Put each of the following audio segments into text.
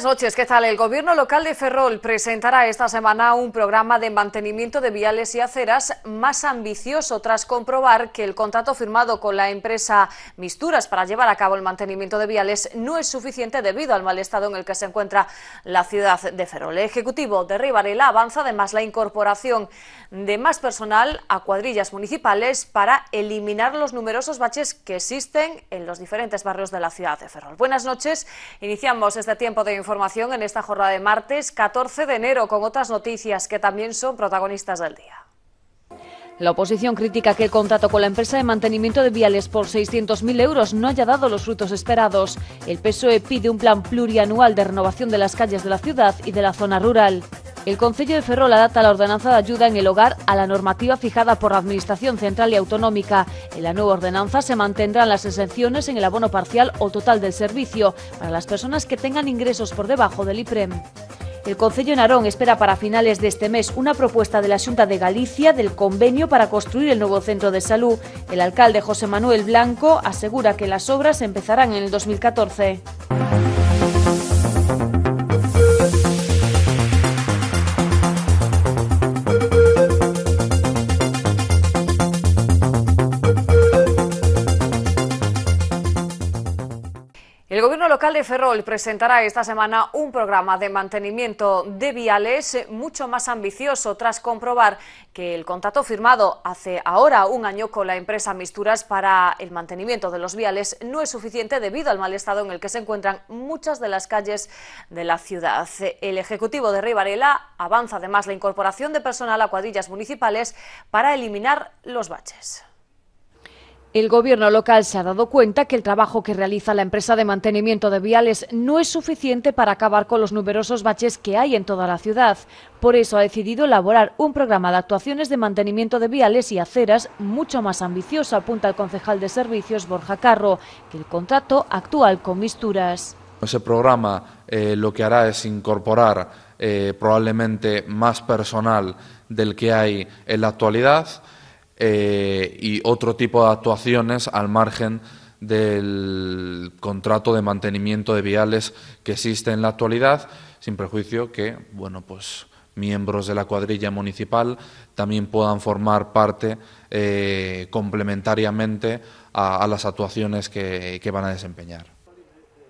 Buenas noches, ¿qué tal? El gobierno local de Ferrol presentará esta semana un programa de mantenimiento de viales y aceras más ambicioso tras comprobar que el contrato firmado con la empresa Misturas para llevar a cabo el mantenimiento de viales no es suficiente debido al mal estado en el que se encuentra la ciudad de Ferrol. El ejecutivo de Rivarela avanza además la incorporación de más personal a cuadrillas municipales para eliminar los numerosos baches que existen en los diferentes barrios de la ciudad de Ferrol. Buenas noches, iniciamos este tiempo de información información en esta jornada de martes 14 de enero con otras noticias que también son protagonistas del día. La oposición critica que el contrato con la empresa de mantenimiento de viales por 600.000 euros no haya dado los frutos esperados. El PSOE pide un plan plurianual de renovación de las calles de la ciudad y de la zona rural. El Consejo de Ferrol adapta la ordenanza de ayuda en el hogar a la normativa fijada por la Administración Central y Autonómica. En la nueva ordenanza se mantendrán las exenciones en el abono parcial o total del servicio para las personas que tengan ingresos por debajo del IPREM. El Concello de Narón espera para finales de este mes una propuesta de la Junta de Galicia del convenio para construir el nuevo centro de salud. El alcalde José Manuel Blanco asegura que las obras empezarán en el 2014. El gobierno local de Ferrol presentará esta semana un programa de mantenimiento de viales eh, mucho más ambicioso tras comprobar que el contrato firmado hace ahora un año con la empresa Misturas para el mantenimiento de los viales no es suficiente debido al mal estado en el que se encuentran muchas de las calles de la ciudad. El Ejecutivo de Rivarela avanza además la incorporación de personal a cuadrillas municipales para eliminar los baches. El gobierno local se ha dado cuenta que el trabajo que realiza la empresa de mantenimiento de viales no es suficiente para acabar con los numerosos baches que hay en toda la ciudad. Por eso ha decidido elaborar un programa de actuaciones de mantenimiento de viales y aceras mucho más ambicioso, apunta el concejal de servicios Borja Carro, que el contrato actual con Misturas. Ese programa eh, lo que hará es incorporar eh, probablemente más personal del que hay en la actualidad. Eh, y otro tipo de actuaciones al margen del contrato de mantenimiento de viales que existe en la actualidad, sin prejuicio que, bueno, pues miembros de la cuadrilla municipal también puedan formar parte eh, complementariamente a, las actuaciones que van a desempeñar.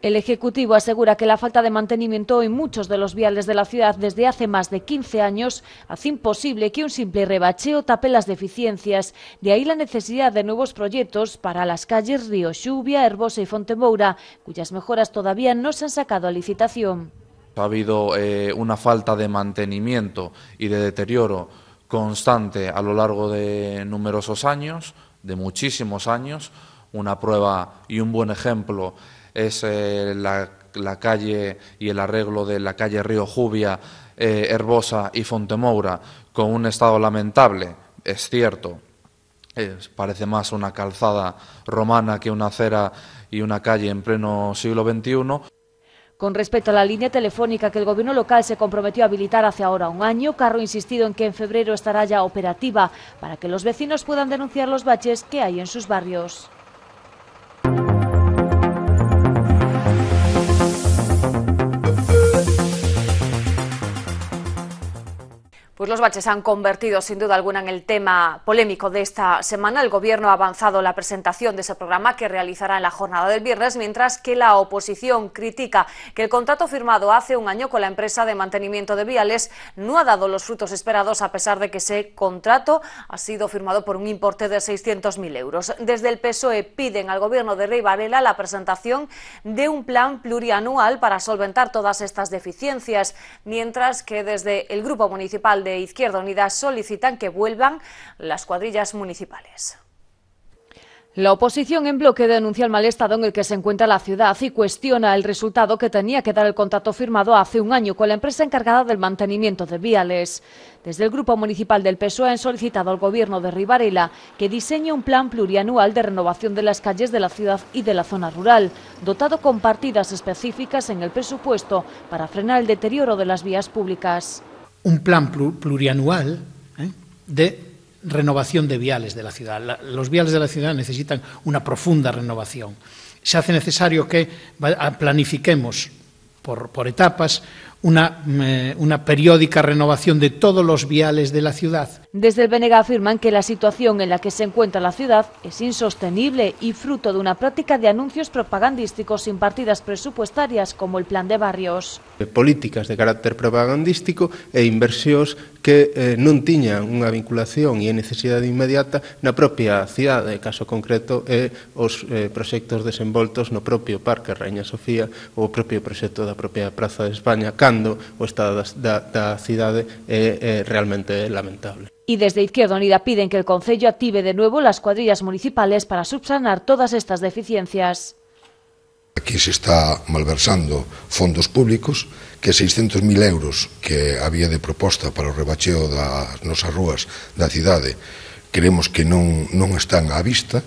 El Ejecutivo asegura que la falta de mantenimiento en muchos de los viales de la ciudad desde hace más de 15 años hace imposible que un simple rebacheo tape las deficiencias. De ahí la necesidad de nuevos proyectos para las calles Río Lluvia, Herbosa y Fontemoura, cuyas mejoras todavía no se han sacado a licitación. Ha habido eh, una falta de mantenimiento y de deterioro constante a lo largo de numerosos años, de muchísimos años, una prueba y un buen ejemplo es eh, la, calle y el arreglo de la calle Río Jubia, eh, Herbosa y Fontemoura, con un estado lamentable, es cierto. parece más una calzada romana que una acera y una calle en pleno siglo XXI. Con respecto a la línea telefónica que el Gobierno local se comprometió a habilitar hace ahora un año, Carro ha insistido en que en febrero estará ya operativa para que los vecinos puedan denunciar los baches que hay en sus barrios. Pues los baches han convertido sin duda alguna en el tema polémico de esta semana. El Gobierno ha avanzado la presentación de ese programa que realizará en la jornada del viernes, mientras que la oposición critica que el contrato firmado hace un año con la empresa de mantenimiento de viales no ha dado los frutos esperados a pesar de que ese contrato ha sido firmado por un importe de 600.000 euros. Desde el PSOE piden al Gobierno de Rey Varela la presentación de un plan plurianual para solventar todas estas deficiencias, mientras que desde el Grupo Municipal de Izquierda Unida solicitan que vuelvan las cuadrillas municipales. La oposición en bloque denuncia el mal estado en el que se encuentra la ciudad y cuestiona el resultado que tenía que dar el contrato firmado hace un año con la empresa encargada del mantenimiento de viales. Desde el Grupo Municipal del PSOE han solicitado al Gobierno de Rivarela que diseñe un plan plurianual de renovación de las calles de la ciudad y de la zona rural, dotado con partidas específicas en el presupuesto para frenar el deterioro de las vías públicas un plan plurianual ¿eh? de renovación de viales de la ciudad. los viales de la ciudad necesitan una profunda renovación. Se hace necesario que ah, planifiquemos por etapas una, una, periódica renovación de todos los viales de la ciudad. Desde el Benega afirman que la situación en la que se encuentra la ciudad es insostenible y fruto de una práctica de anuncios propagandísticos sin partidas presupuestarias como el plan de barrios. Eh, políticas de carácter propagandístico e inversiones... que eh, no tenían tiñan una vinculación y e necesidad inmediata la propia ciudad, en caso concreto ...los proyectos eh, desenvoltos no propio Parque Reina Sofía o propio de la propia Plaza de España, cando o estado da, da, da cidade é, é realmente lamentable. E desde Izquierda Unida piden que el Concello active de nuevo las cuadrillas municipales para subsanar todas estas deficiencias. Aquí se está malversando fondos públicos que 600.000 euros que había de proposta para o rebacheo das nosas rúas da cidade creemos que non, non están á vista.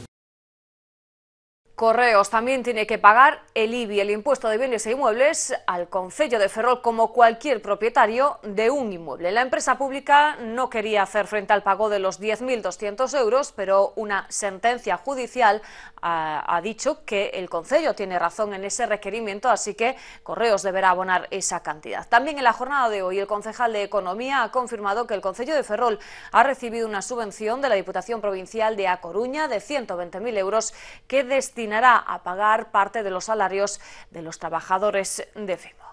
Correos también tiene que pagar el IBI, el impuesto de bienes e inmuebles, al Concello de Ferrol como cualquier propietario de un inmueble. La empresa pública no quería hacer frente al pago de los 10.200 euros, pero una sentencia judicial ha, dicho que el Concello tiene razón en ese requerimiento, así que Correos deberá abonar esa cantidad. También en la jornada de hoy, el concejal de Economía ha confirmado que el Concello de Ferrol ha recibido una subvención de la Diputación Provincial de A Coruña de 120.000 euros que destina a pagar parte de los salarios de los trabajadores de FEMO.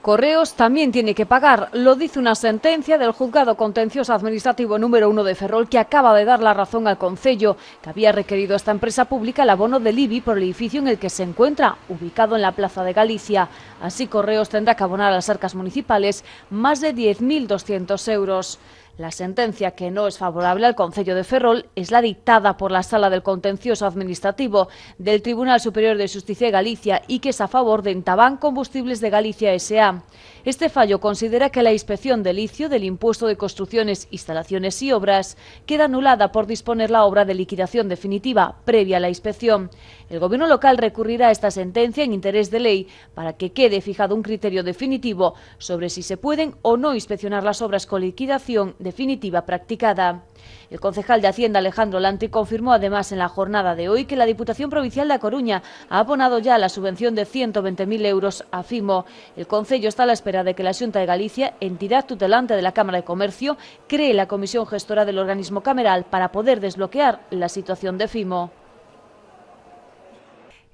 Correos también tiene que pagar, lo dice una sentencia del juzgado contencioso administrativo número 1 de Ferrol que acaba de dar la razón al Concello, que había requerido a esta empresa pública el abono de IBI por el edificio en el que se encuentra, ubicado en la Plaza de Galicia. Así Correos tendrá que abonar a las arcas municipales más de 10.200 euros. La sentencia que no es favorable al Consejo de Ferrol es la dictada por la Sala del Contencioso Administrativo del Tribunal Superior de Justicia de Galicia y que es a favor de Entabán Combustibles de Galicia S.A. Este fallo considera que la inspección del licio del impuesto de construcciones, instalaciones y obras queda anulada por disponer la obra de liquidación definitiva previa a la inspección. El Gobierno local recurrirá a esta sentencia en interés de ley para que quede fijado un criterio definitivo sobre si se pueden o no inspeccionar las obras con liquidación definitiva practicada. El concejal de Hacienda Alejandro Lante confirmó además en la jornada de hoy que la Diputación Provincial de La Coruña ha abonado ya la subvención de 120.000 euros a FIMO. El Concello está a la espera de que la Junta de Galicia, entidad tutelante de la Cámara de Comercio, cree la comisión gestora del organismo cameral para poder desbloquear la situación de FIMO.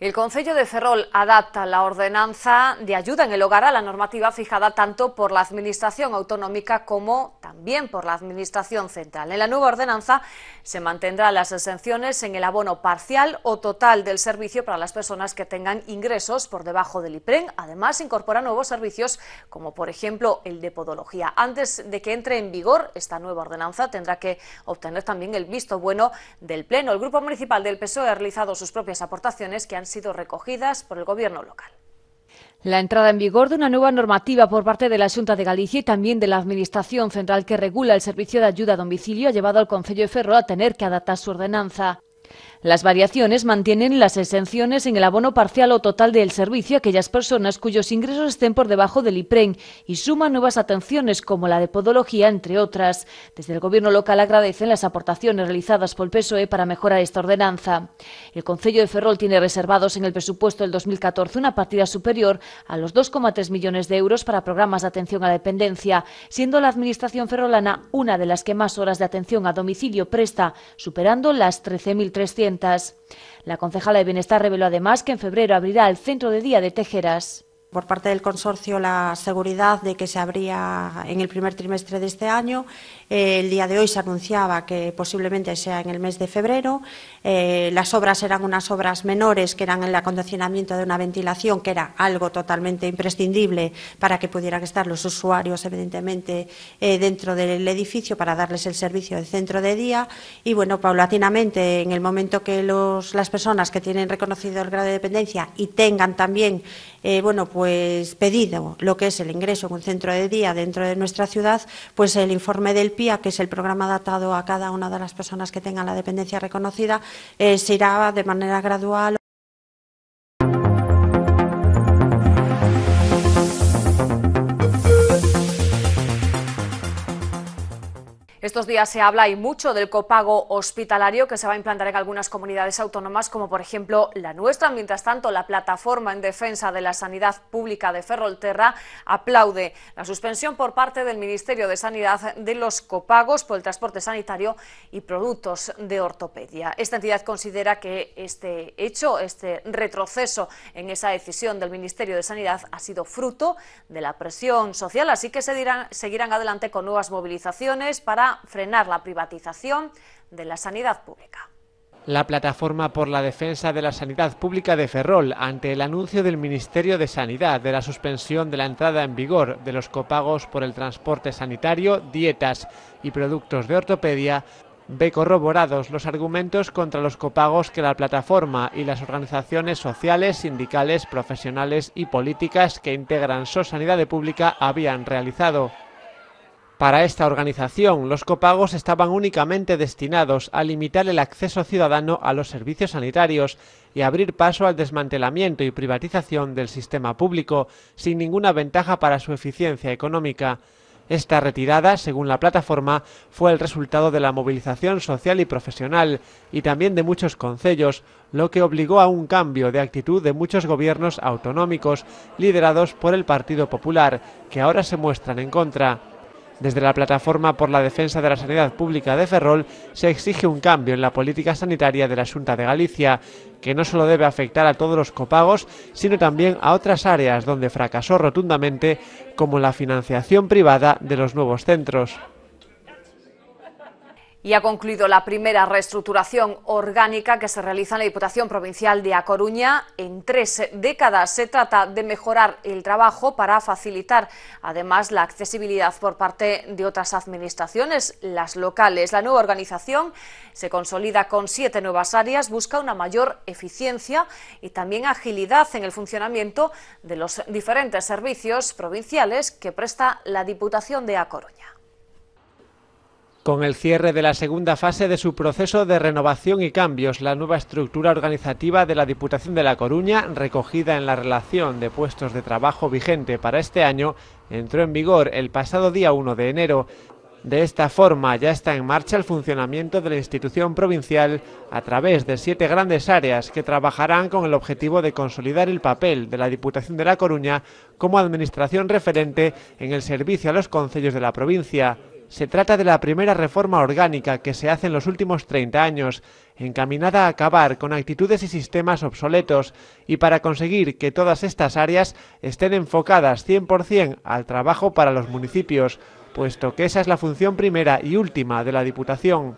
El Consejo de Ferrol adapta la ordenanza de ayuda en el hogar a la normativa fijada tanto por la Administración autonómica como también por la Administración central. En la nueva ordenanza se mantendrán las exenciones en el abono parcial o total del servicio para las personas que tengan ingresos por debajo del IPREN. Además, incorpora nuevos servicios como, por ejemplo, el de podología. Antes de que entre en vigor esta nueva ordenanza, tendrá que obtener también el visto bueno del Pleno. El Grupo Municipal del PSOE ha realizado sus propias aportaciones que han han sido recogidas por el Gobierno local. La entrada en vigor de una nueva normativa por parte de la Junta de Galicia y también de la Administración Central que regula el servicio de ayuda a domicilio ha llevado al Concello de Ferro a tener que adaptar su ordenanza. Las variaciones mantienen las exenciones en el abono parcial o total del servicio a aquellas personas cuyos ingresos estén por debajo del IPREN y suman nuevas atenciones como la de podología, entre otras. Desde el Gobierno local agradecen las aportaciones realizadas por el PSOE para mejorar esta ordenanza. El Concello de Ferrol tiene reservados en el presupuesto del 2014 una partida superior a los 2,3 millones de euros para programas de atención a la dependencia, siendo la Administración ferrolana una de las que más horas de atención a domicilio presta, superando las 13.300 la concejala de Bienestar reveló además que en febrero abrirá el centro de día de Tejeras por parte del consorcio la seguridad de que se abría en el primer trimestre de este año el día de hoy se anunciaba que posiblemente sea en el mes de febrero. Eh, las obras eran unas obras menores que eran el acondicionamiento de una ventilación, que era algo totalmente imprescindible para que pudieran estar los usuarios, evidentemente, eh, dentro del edificio para darles el servicio de centro de día. Y bueno, paulatinamente, en el momento que los, las personas que tienen reconocido el grado de dependencia y tengan también eh, bueno, pues pedido lo que es el ingreso en un centro de día dentro de nuestra ciudad, pues el informe del que es el programa adaptado a cada una de las personas que tengan la dependencia reconocida, eh, se irá de manera gradual. Estos días se habla y mucho del copago hospitalario que se va a implantar en algunas comunidades autónomas, como por ejemplo la nuestra. Mientras tanto, la plataforma en defensa de la sanidad pública de Ferrolterra aplaude la suspensión por parte del Ministerio de Sanidad de los copagos por el transporte sanitario y productos de ortopedia. Esta entidad considera que este hecho, este retroceso en esa decisión del Ministerio de Sanidad ha sido fruto de la presión social, así que seguirán adelante con nuevas movilizaciones para frenar la privatización de la sanidad pública. La plataforma por la defensa de la sanidad pública de Ferrol ante el anuncio del Ministerio de Sanidad de la suspensión de la entrada en vigor de los copagos por el transporte sanitario, dietas y productos de ortopedia ve corroborados los argumentos contra los copagos que la plataforma y las organizaciones sociales, sindicales, profesionales y políticas que integran SOS Sanidad Pública habían realizado. Para esta organización, los copagos estaban únicamente destinados a limitar el acceso ciudadano a los servicios sanitarios y abrir paso al desmantelamiento y privatización del sistema público, sin ninguna ventaja para su eficiencia económica. Esta retirada, según la plataforma, fue el resultado de la movilización social y profesional, y también de muchos concellos, lo que obligó a un cambio de actitud de muchos gobiernos autonómicos, liderados por el Partido Popular, que ahora se muestran en contra. Desde la plataforma por la defensa de la sanidad pública de Ferrol se exige un cambio en la política sanitaria de la Junta de Galicia, que no solo debe afectar a todos los copagos, sino también a otras áreas donde fracasó rotundamente, como la financiación privada de los nuevos centros y ha concluido la primera reestructuración orgánica que se realiza en la Diputación Provincial de A Coruña. En tres décadas se trata de mejorar el trabajo para facilitar además la accesibilidad por parte de otras administraciones, las locales. La nueva organización se consolida con siete nuevas áreas, busca una mayor eficiencia y también agilidad en el funcionamiento de los diferentes servicios provinciales que presta la Diputación de A Coruña. Con el cierre de la segunda fase de su proceso de renovación y cambios, la nueva estructura organizativa de la Diputación de La Coruña, recogida en la relación de puestos de trabajo vigente para este año, entró en vigor el pasado día 1 de enero. De esta forma ya está en marcha el funcionamiento de la institución provincial a través de siete grandes áreas que trabajarán con el objetivo de consolidar el papel de la Diputación de La Coruña como administración referente en el servicio a los concellos de la provincia. Se trata de la primera reforma orgánica que se hace en los últimos 30 años, encaminada a acabar con actitudes y sistemas obsoletos y para conseguir que todas estas áreas estén enfocadas 100% al trabajo para los municipios, puesto que esa es la función primera y última de la Diputación.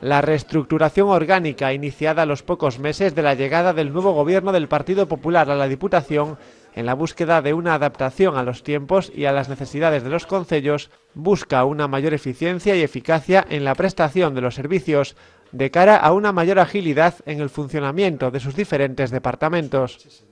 La reestructuración orgánica iniciada a los pocos meses de la llegada del nuevo gobierno del Partido Popular a la Diputación en la búsqueda de una adaptación a los tiempos y a las necesidades de los concellos, busca una mayor eficiencia y eficacia en la prestación de los servicios de cara a una mayor agilidad en el funcionamiento de sus diferentes departamentos.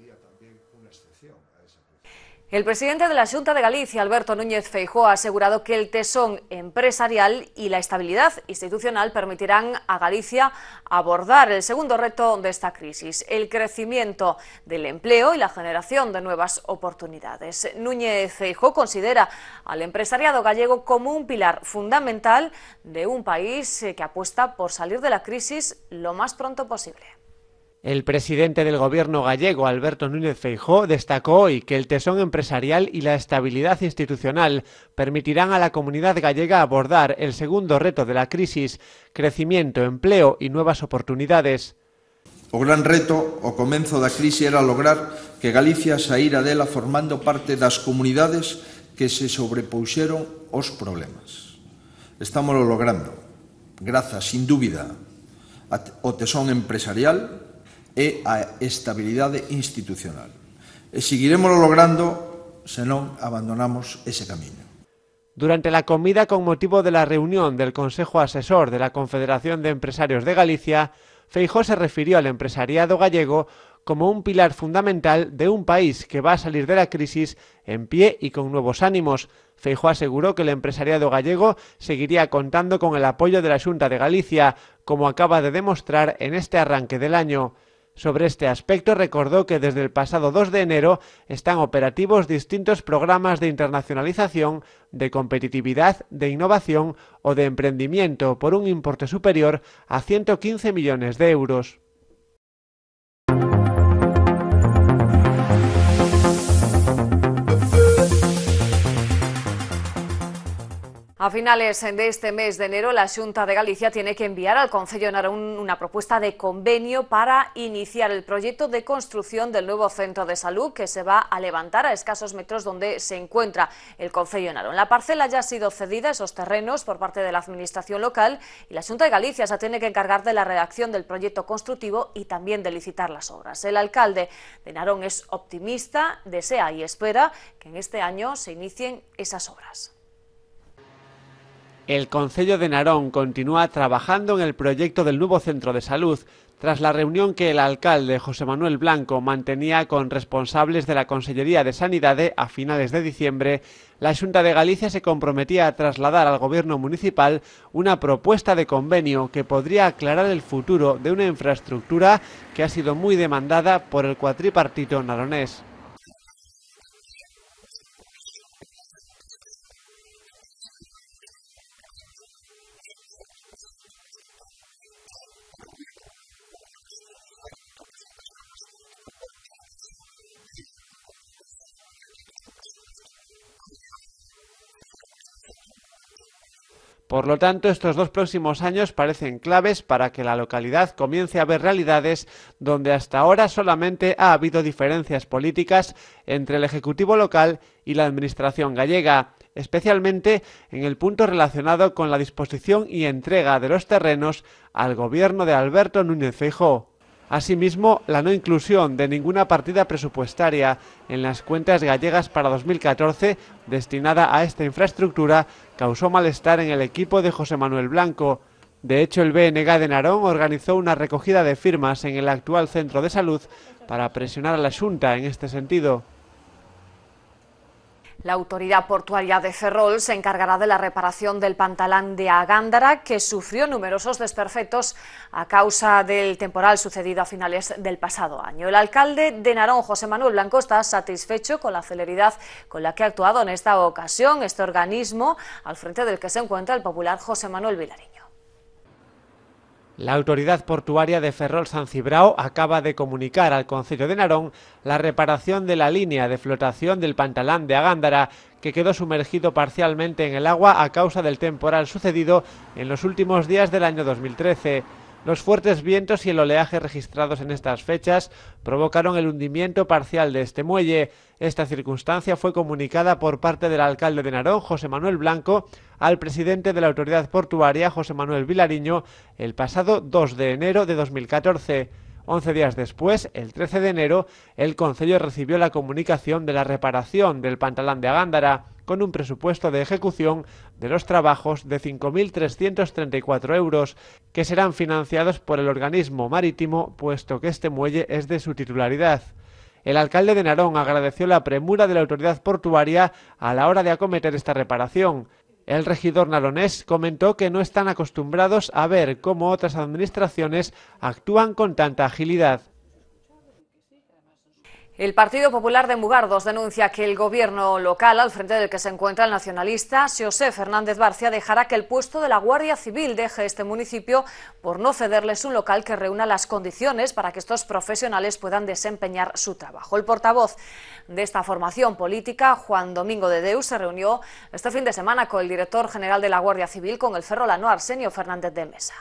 El presidente de la Junta de Galicia, Alberto Núñez Feijóo, ha asegurado que el tesón empresarial y la estabilidad institucional permitirán a Galicia abordar el segundo reto de esta crisis, el crecimiento del empleo y la generación de nuevas oportunidades. Núñez Feijóo considera al empresariado gallego como un pilar fundamental de un país que apuesta por salir de la crisis lo más pronto posible. El presidente del gobierno gallego, Alberto Núñez Feijó, destacó hoy que el tesón empresarial y la estabilidad institucional permitirán a la comunidad gallega abordar el segundo reto de la crisis, crecimiento, empleo y nuevas oportunidades. O gran reto comienzo de la crisis era lograr que Galicia saíra dela formando parte de las comunidades que se sobrepusieron los problemas. Estamos logrando, gracias sin duda o tesón empresarial e a estabilidad institucional. E seguiremos logrando ...si no abandonamos ese camino". Durante la comida con motivo de la reunión del Consejo Asesor de la Confederación de Empresarios de Galicia, Feijó se refirió al empresariado gallego como un pilar fundamental de un país que va a salir de la crisis en pie y con nuevos ánimos. Feijó aseguró que el empresariado gallego seguiría contando con el apoyo de la Junta de Galicia, como acaba de demostrar en este arranque del año. Sobre este aspecto recordó que desde el pasado 2 de enero están operativos distintos programas de internacionalización, de competitividad, de innovación o de emprendimiento por un importe superior a 115 millones de euros. A finales de este mes de enero, la Junta de Galicia tiene que enviar al Concello de Narón una propuesta de convenio para iniciar el proyecto de construcción del nuevo centro de salud que se va a levantar a escasos metros donde se encuentra el Concello de Narón. La parcela ya ha sido cedida, a esos terrenos, por parte de la Administración local y la Junta de Galicia se tiene que encargar de la redacción del proyecto constructivo y también de licitar las obras. El alcalde de Narón es optimista, desea y espera que en este año se inicien esas obras. El Concello de Narón continúa trabajando en el proyecto del nuevo centro de salud tras la reunión que el alcalde José Manuel Blanco mantenía con responsables de la Consellería de Sanidad a finales de diciembre, la Junta de Galicia se comprometía a trasladar al gobierno municipal una propuesta de convenio que podría aclarar el futuro de una infraestructura que ha sido muy demandada por el cuatripartito naronés. Por lo tanto, estos dos próximos años parecen claves para que la localidad comience a ver realidades donde hasta ahora solamente ha habido diferencias políticas entre el Ejecutivo local y la Administración gallega, especialmente en el punto relacionado con la disposición y entrega de los terrenos al gobierno de Alberto Núñez Feijóo. Asimismo, la no inclusión de ninguna partida presupuestaria en las cuentas gallegas para 2014 destinada a esta infraestructura causó malestar en el equipo de José Manuel Blanco. De hecho, el BNG de Narón organizó una recogida de firmas en el actual centro de salud para presionar a la Junta en este sentido. La autoridad portuaria de Ferrol se encargará de la reparación del pantalán de Agándara, que sufrió numerosos desperfectos a causa del temporal sucedido a finales del pasado año. El alcalde de Narón, José Manuel Blanco, está satisfecho con la celeridad con la que ha actuado en esta ocasión este organismo, al frente del que se encuentra el popular José Manuel Vilariño. La autoridad portuaria de Ferrol San Cibrao acaba de comunicar al Concello de Narón la reparación de la línea de flotación del Pantalán de Agándara, que quedó sumergido parcialmente en el agua a causa del temporal sucedido en los últimos días del año 2013. Los fuertes vientos y el oleaje registrados en estas fechas provocaron el hundimiento parcial de este muelle. Esta circunstancia fue comunicada por parte del alcalde de Narón, José Manuel Blanco, al presidente de la autoridad portuaria, José Manuel Vilariño, el pasado 2 de enero de 2014. Once días después, el 13 de enero, el Consejo recibió la comunicación de la reparación del pantalán de Agándara con un presupuesto de ejecución de los trabajos de 5.334 euros, que serán financiados por el organismo marítimo, puesto que este muelle es de su titularidad. El alcalde de Narón agradeció la premura de la autoridad portuaria a la hora de acometer esta reparación. El regidor naronés comentó que no están acostumbrados a ver cómo otras administraciones actúan con tanta agilidad. El Partido Popular de Mugardos denuncia que el gobierno local, al frente del que se encuentra el nacionalista José Fernández Barcia, dejará que el puesto de la Guardia Civil deje este municipio por no cederles un local que reúna las condiciones para que estos profesionales puedan desempeñar su trabajo. El portavoz de esta formación política, Juan Domingo de Deus, se reunió este fin de semana con el director general de la Guardia Civil, con el ferrolano Arsenio Fernández de Mesa.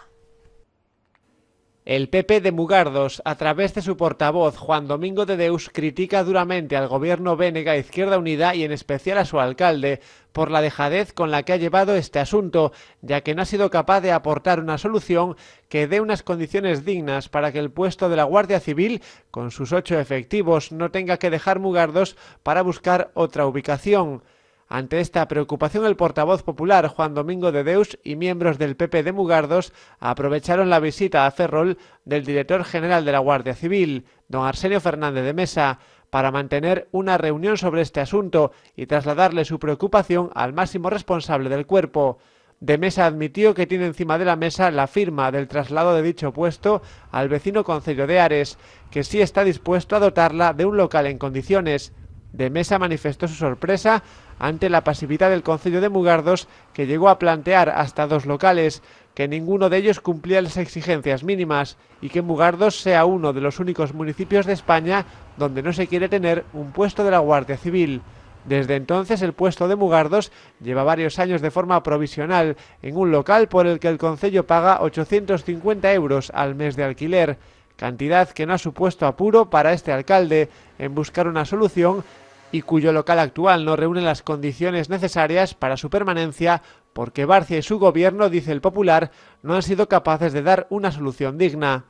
El PP de Mugardos, a través de su portavoz Juan Domingo de Deus, critica duramente al gobierno Vénega Izquierda Unida y en especial a su alcalde por la dejadez con la que ha llevado este asunto, ya que no ha sido capaz de aportar una solución que dé unas condiciones dignas para que el puesto de la Guardia Civil, con sus ocho efectivos, no tenga que dejar Mugardos para buscar otra ubicación. Ante esta preocupación, el portavoz popular Juan Domingo de Deus y miembros del PP de Mugardos aprovecharon la visita a Ferrol del director general de la Guardia Civil, don Arsenio Fernández de Mesa, para mantener una reunión sobre este asunto y trasladarle su preocupación al máximo responsable del cuerpo. De Mesa admitió que tiene encima de la mesa la firma del traslado de dicho puesto al vecino Concello de Ares, que sí está dispuesto a dotarla de un local en condiciones de Mesa manifestó su sorpresa ante la pasividad del Concello de Mugardos, que llegó a plantear hasta dos locales, que ninguno de ellos cumplía las exigencias mínimas y que Mugardos sea uno de los únicos municipios de España donde no se quiere tener un puesto de la Guardia Civil. Desde entonces el puesto de Mugardos lleva varios años de forma provisional en un local por el que el Concello paga 850 euros al mes de alquiler, cantidad que no ha supuesto apuro para este alcalde en buscar una solución y cuyo local actual no reúne las condiciones necesarias para su permanencia porque Barcia y su gobierno, dice el popular, no han sido capaces de dar una solución digna.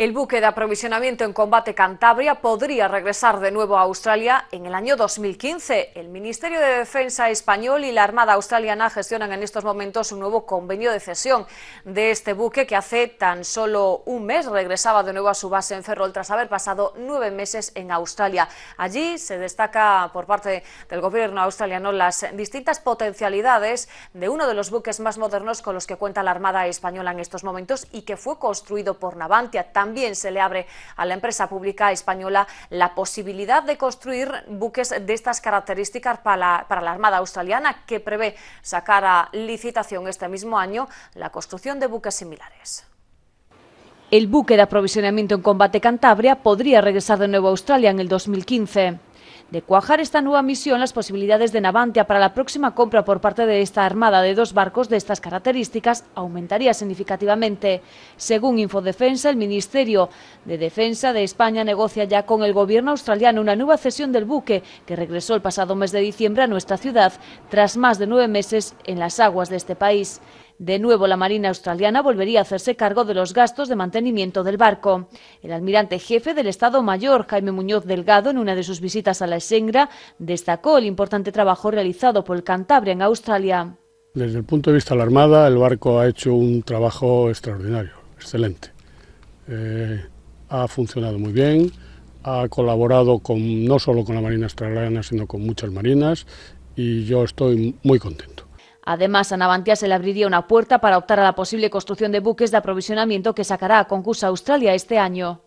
El buque de aprovisionamiento en combate Cantabria podría regresar de nuevo a Australia en el año 2015. El Ministerio de Defensa español y la Armada australiana gestionan en estos momentos un nuevo convenio de cesión de este buque que hace tan solo un mes regresaba de nuevo a su base en Ferrol tras haber pasado nueve meses en Australia. Allí se destaca por parte del gobierno australiano las distintas potencialidades de uno de los buques más modernos con los que cuenta la Armada española en estos momentos y que fue construido por Navantia también se le abre a la empresa pública española la posibilidad de construir buques de estas características para la, para la Armada Australiana, que prevé sacar a licitación este mismo año la construcción de buques similares. El buque de aprovisionamiento en combate Cantabria podría regresar de nuevo a Australia en el 2015. De cuajar esta nueva misión, las posibilidades de Navantia para la próxima compra por parte de esta armada de dos barcos de estas características aumentaría significativamente. Según Infodefensa, el Ministerio de Defensa de España negocia ya con el gobierno australiano una nueva cesión del buque que regresó el pasado mes de diciembre a nuestra ciudad tras más de nueve meses en las aguas de este país. De nuevo, la Marina australiana volvería a hacerse cargo de los gastos de mantenimiento del barco. El almirante jefe del Estado Mayor, Jaime Muñoz Delgado, en una de sus visitas a la Esengra, destacó el importante trabajo realizado por el Cantabria en Australia. Desde el punto de vista de la Armada, el barco ha hecho un trabajo extraordinario, excelente. Eh, ha funcionado muy bien, ha colaborado no solo con la Marina australiana, sino con muchas marinas y yo estoy muy contento. Además, a Navantia se le abriría una puerta para optar a la posible construcción de buques de aprovisionamiento que sacará a concurso Australia este año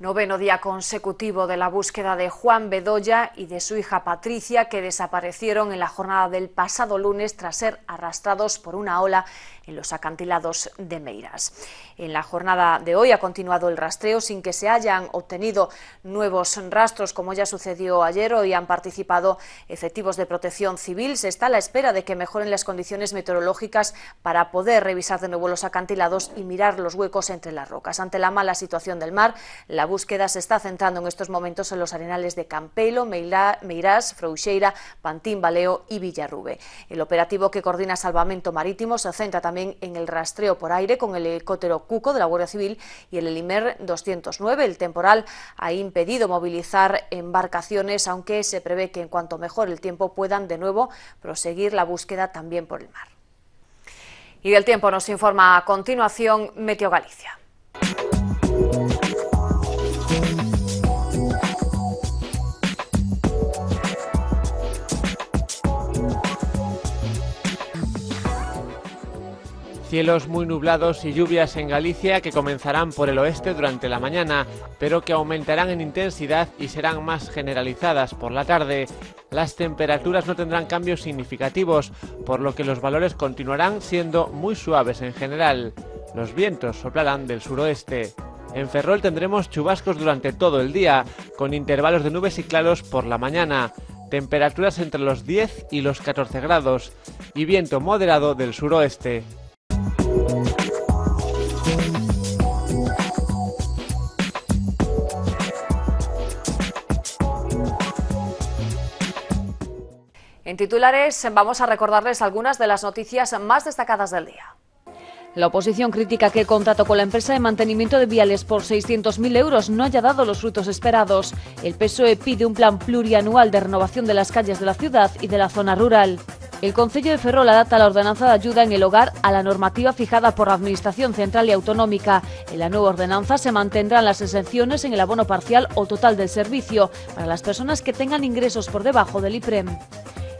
noveno día consecutivo de la búsqueda de Juan Bedoya y de su hija Patricia, que desaparecieron en la jornada del pasado lunes tras ser arrastrados por una ola en los acantilados de Meiras. En la jornada de hoy ha continuado el rastreo sin que se hayan obtenido nuevos rastros, como ya sucedió ayer. Hoy han participado efectivos de protección civil. Se está a la espera de que mejoren las condiciones meteorológicas para poder revisar de nuevo los acantilados y mirar los huecos entre las rocas. Ante la mala situación del mar, la búsqueda se está centrando en estos momentos en los arenales de Campelo, Meirás, Frouxeira, Pantín, Baleo y Villarrube. El operativo que coordina Salvamento Marítimo se centra también en el rastreo por aire con el helicóptero Cuco de la Guardia Civil y el Elimer 209. El temporal ha impedido movilizar embarcaciones, aunque se prevé que en cuanto mejor el tiempo puedan de nuevo proseguir la búsqueda también por el mar. Y del tiempo nos informa a continuación Meteo Galicia. Cielos muy nublados y lluvias en Galicia que comenzarán por el oeste durante la mañana, pero que aumentarán en intensidad y serán más generalizadas por la tarde. Las temperaturas no tendrán cambios significativos, por lo que los valores continuarán siendo muy suaves en general. Los vientos soplarán del suroeste. En Ferrol tendremos chubascos durante todo el día, con intervalos de nubes y claros por la mañana temperaturas entre los 10 y los 14 grados y viento moderado del suroeste. En titulares vamos a recordarles algunas de las noticias más destacadas del día. La oposición critica que el contrato con la empresa de mantenimiento de viales por 600.000 euros no haya dado los frutos esperados. El PSOE pide un plan plurianual de renovación de las calles de la ciudad y de la zona rural. El Consejo de Ferrol adapta la ordenanza de ayuda en el hogar a la normativa fijada por la Administración Central y Autonómica. En la nueva ordenanza se mantendrán las exenciones en el abono parcial o total del servicio para las personas que tengan ingresos por debajo del IPREM.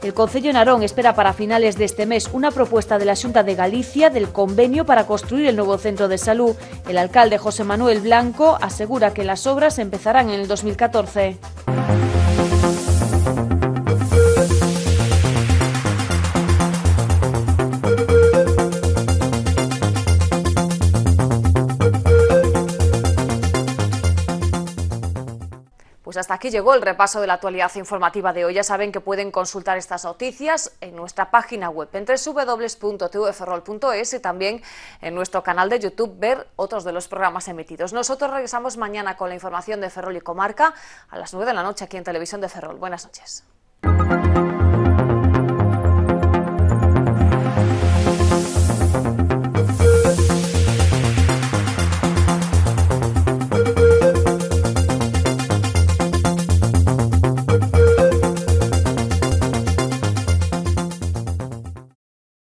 El Concello Narón espera para finales de este mes una propuesta de la Junta de Galicia del convenio para construir el nuevo centro de salud. El alcalde José Manuel Blanco asegura que las obras empezarán en el 2014. hasta aquí llegó el repaso de la actualidad informativa de hoy. Ya saben que pueden consultar estas noticias en nuestra página web en www.tvferrol.es y también en nuestro canal de YouTube ver otros de los programas emitidos. Nosotros regresamos mañana con la información de Ferrol y Comarca a las 9 de la noche aquí en Televisión de Ferrol. Buenas noches.